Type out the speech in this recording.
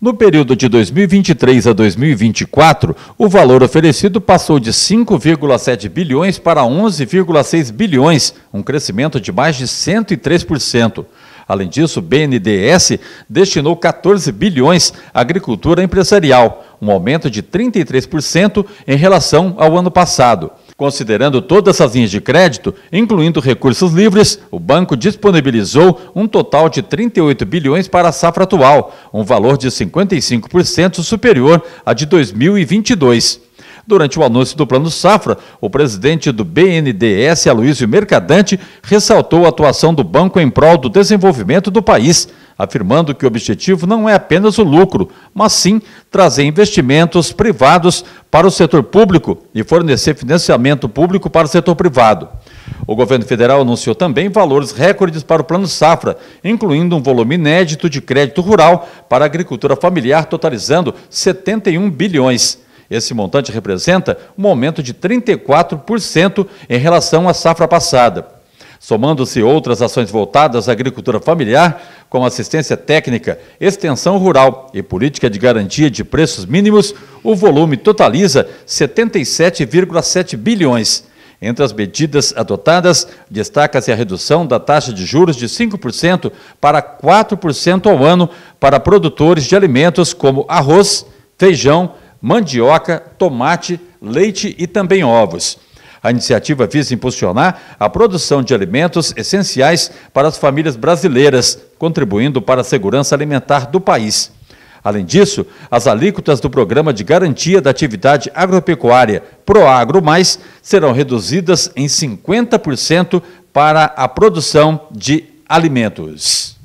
No período de 2023 a 2024, o valor oferecido passou de 5,7 bilhões para 11,6 bilhões, um crescimento de mais de 103%. Além disso, o BNDES destinou 14 bilhões à agricultura empresarial, um aumento de 33% em relação ao ano passado. Considerando todas as linhas de crédito, incluindo recursos livres, o banco disponibilizou um total de 38 bilhões para a safra atual, um valor de 55% superior a de 2022. Durante o anúncio do Plano Safra, o presidente do BNDES, Aloysio Mercadante, ressaltou a atuação do banco em prol do desenvolvimento do país afirmando que o objetivo não é apenas o lucro, mas sim trazer investimentos privados para o setor público e fornecer financiamento público para o setor privado. O governo federal anunciou também valores recordes para o Plano Safra, incluindo um volume inédito de crédito rural para a agricultura familiar, totalizando 71 bilhões. Esse montante representa um aumento de 34% em relação à safra passada somando-se outras ações voltadas à agricultura familiar, como assistência técnica, extensão rural e política de garantia de preços mínimos, o volume totaliza 77,7 bilhões. Entre as medidas adotadas, destaca-se a redução da taxa de juros de 5% para 4% ao ano para produtores de alimentos como arroz, feijão, mandioca, tomate, leite e também ovos. A iniciativa visa impulsionar a produção de alimentos essenciais para as famílias brasileiras, contribuindo para a segurança alimentar do país. Além disso, as alíquotas do Programa de Garantia da Atividade Agropecuária Proagro Mais serão reduzidas em 50% para a produção de alimentos.